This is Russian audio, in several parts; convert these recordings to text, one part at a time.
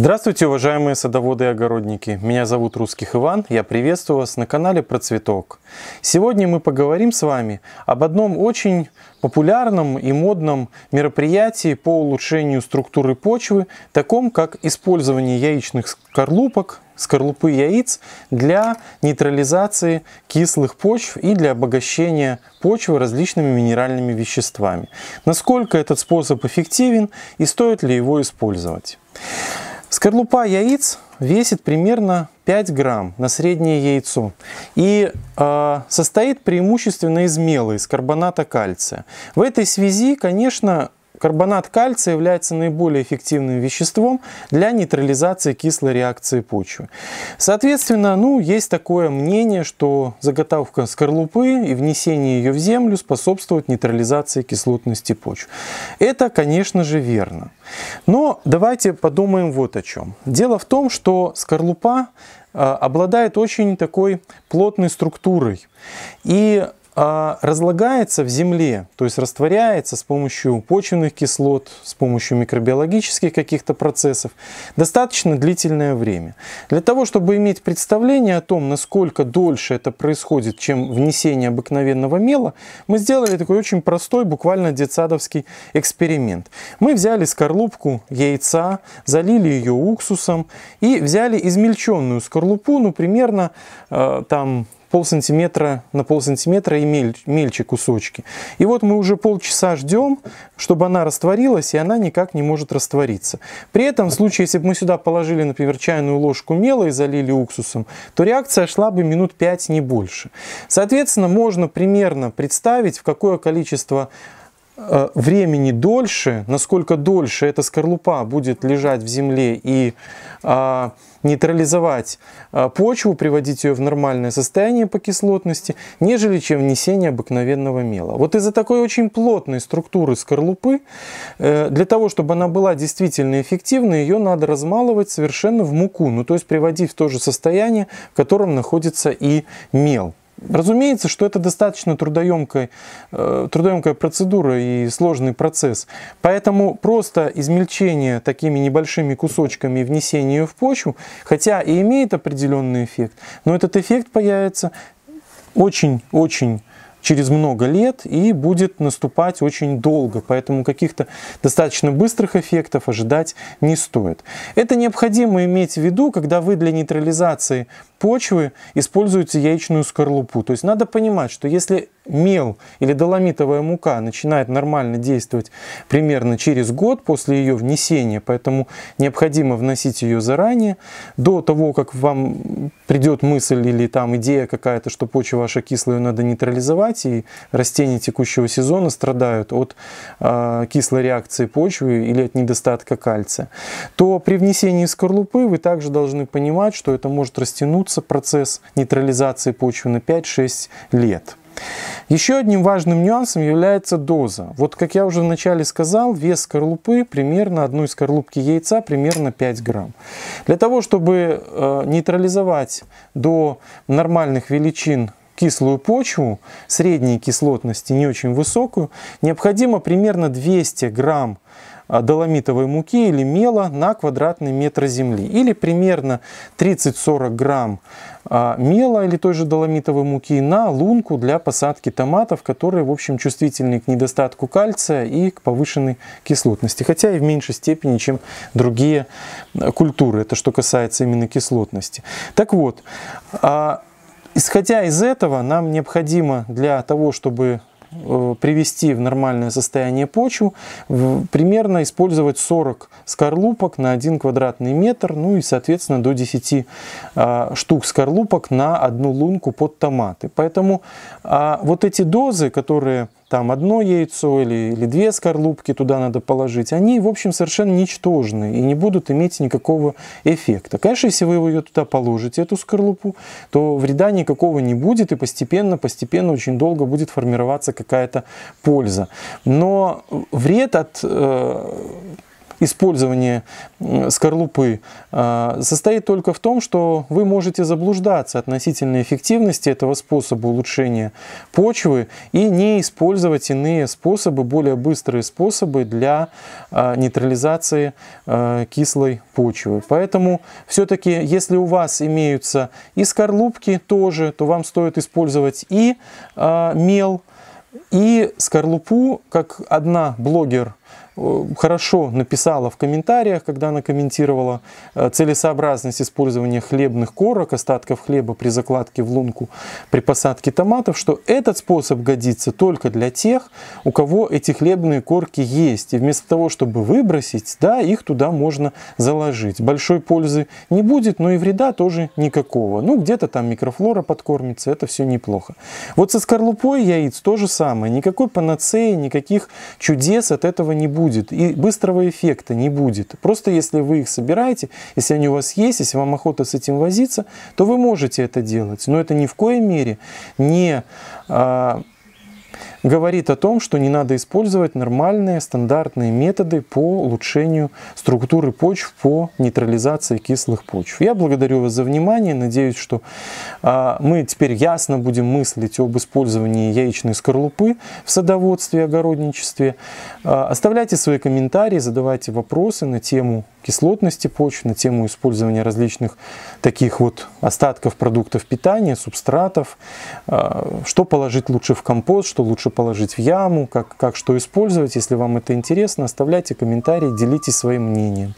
Здравствуйте, уважаемые садоводы и огородники! Меня зовут Русских Иван, я приветствую вас на канале Про Цветок. Сегодня мы поговорим с вами об одном очень популярном и модном мероприятии по улучшению структуры почвы, таком как использование яичных скорлупок, скорлупы яиц для нейтрализации кислых почв и для обогащения почвы различными минеральными веществами. Насколько этот способ эффективен и стоит ли его использовать? Скорлупа яиц весит примерно 5 грамм на среднее яйцо и э, состоит преимущественно из мела, из карбоната кальция. В этой связи, конечно, Карбонат кальция является наиболее эффективным веществом для нейтрализации кислой реакции почвы. Соответственно, ну, есть такое мнение, что заготовка скорлупы и внесение ее в землю способствует нейтрализации кислотности почвы. Это, конечно же, верно. Но давайте подумаем вот о чем. Дело в том, что скорлупа э, обладает очень такой плотной структурой. И а, разлагается в земле, то есть растворяется с помощью почвенных кислот, с помощью микробиологических каких-то процессов достаточно длительное время. Для того, чтобы иметь представление о том, насколько дольше это происходит, чем внесение обыкновенного мела, мы сделали такой очень простой, буквально детсадовский эксперимент. Мы взяли скорлупку яйца, залили ее уксусом и взяли измельченную скорлупу, ну примерно э, там полсантиметра на полсантиметра и мель, мельче кусочки. И вот мы уже полчаса ждем, чтобы она растворилась, и она никак не может раствориться. При этом, в случае, если бы мы сюда положили, например, чайную ложку мела и залили уксусом, то реакция шла бы минут 5, не больше. Соответственно, можно примерно представить, в какое количество Э, времени дольше, насколько дольше эта скорлупа будет лежать в земле и а, нейтрализовать а, почву, приводить ее в нормальное состояние по кислотности, нежели чем внесение обыкновенного мела. Вот из-за такой очень плотной структуры скорлупы, э, для того, чтобы она была действительно эффективной, ее надо размалывать совершенно в муку, ну то есть приводить в то же состояние, в котором находится и мел. Разумеется, что это достаточно трудоемкая, э, трудоемкая процедура и сложный процесс. Поэтому просто измельчение такими небольшими кусочками и внесение в почву, хотя и имеет определенный эффект, но этот эффект появится очень-очень через много лет и будет наступать очень долго, поэтому каких-то достаточно быстрых эффектов ожидать не стоит. Это необходимо иметь в виду, когда вы для нейтрализации почвы используете яичную скорлупу. То есть надо понимать, что если мел или доломитовая мука начинает нормально действовать примерно через год после ее внесения, поэтому необходимо вносить ее заранее, до того, как вам придет мысль или там идея какая-то, что почва ваша кислая, ее надо нейтрализовать, и растения текущего сезона страдают от э, кислой реакции почвы или от недостатка кальция, то при внесении скорлупы вы также должны понимать, что это может растянуться процесс нейтрализации почвы на 5-6 лет. Еще одним важным нюансом является доза. Вот, как я уже вначале сказал, вес скорлупы примерно одной скорлупки яйца примерно 5 грамм. Для того, чтобы э, нейтрализовать до нормальных величин кислую почву, средней кислотности, не очень высокую, необходимо примерно 200 грамм а, доломитовой муки или мела на квадратный метр земли. Или примерно 30-40 грамм а, мела или той же доломитовой муки на лунку для посадки томатов, которые, в общем, чувствительны к недостатку кальция и к повышенной кислотности. Хотя и в меньшей степени, чем другие э, культуры. Это что касается именно кислотности. Так вот, а, Исходя из этого, нам необходимо для того, чтобы э, привести в нормальное состояние почву, примерно использовать 40 скорлупок на 1 квадратный метр, ну и, соответственно, до 10 а, штук скорлупок на одну лунку под томаты. Поэтому а, вот эти дозы, которые там одно яйцо или, или две скорлупки туда надо положить, они, в общем, совершенно ничтожны и не будут иметь никакого эффекта. Конечно, если вы ее туда положите, эту скорлупу, то вреда никакого не будет и постепенно, постепенно очень долго будет формироваться какая-то польза. Но вред от э, использование скорлупы, а, состоит только в том, что вы можете заблуждаться относительно эффективности этого способа улучшения почвы и не использовать иные способы, более быстрые способы для а, нейтрализации а, кислой почвы. Поэтому все-таки, если у вас имеются и скорлупки тоже, то вам стоит использовать и мел, и скорлупу, как одна блогер Э, хорошо написала в комментариях, когда она комментировала э, целесообразность использования хлебных корок, остатков хлеба при закладке в лунку при посадке томатов, что этот способ годится только для тех, у кого эти хлебные корки есть. И вместо того, чтобы выбросить, да, их туда можно заложить. Большой пользы не будет, но и вреда тоже никакого. Ну, где-то там микрофлора подкормится, это все неплохо. Вот со скорлупой яиц то же самое. Никакой панацеи, никаких чудес от этого не будет будет, и быстрого эффекта не будет. Просто если вы их собираете, если они у вас есть, если вам охота с этим возиться, то вы можете это делать. Но это ни в коей мере не... А, говорит о том, что не надо использовать нормальные стандартные методы по улучшению структуры почв по нейтрализации кислых почв. Я благодарю вас за внимание, надеюсь, что а, мы теперь ясно будем мыслить об использовании яичной скорлупы в садоводстве и огородничестве. А, оставляйте свои комментарии, задавайте вопросы на тему кислотности почв, на тему использования различных таких вот остатков продуктов питания, субстратов, а, что положить лучше в компост, что лучше положить в яму, как, как что использовать. Если вам это интересно, оставляйте комментарии, делитесь своим мнением.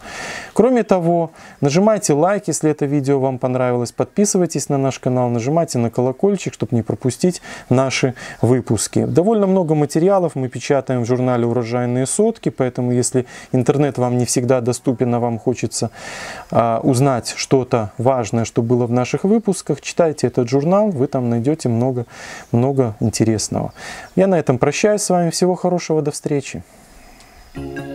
Кроме того, нажимайте лайк, если это видео вам понравилось, подписывайтесь на наш канал, нажимайте на колокольчик, чтобы не пропустить наши выпуски. Довольно много материалов мы печатаем в журнале «Урожайные сотки», поэтому если интернет вам не всегда доступен, вам хочется а, узнать что-то важное, что было в наших выпусках, читайте этот журнал, вы там найдете много-много интересного. Я на этом прощаюсь с вами. Всего хорошего, до встречи. thank you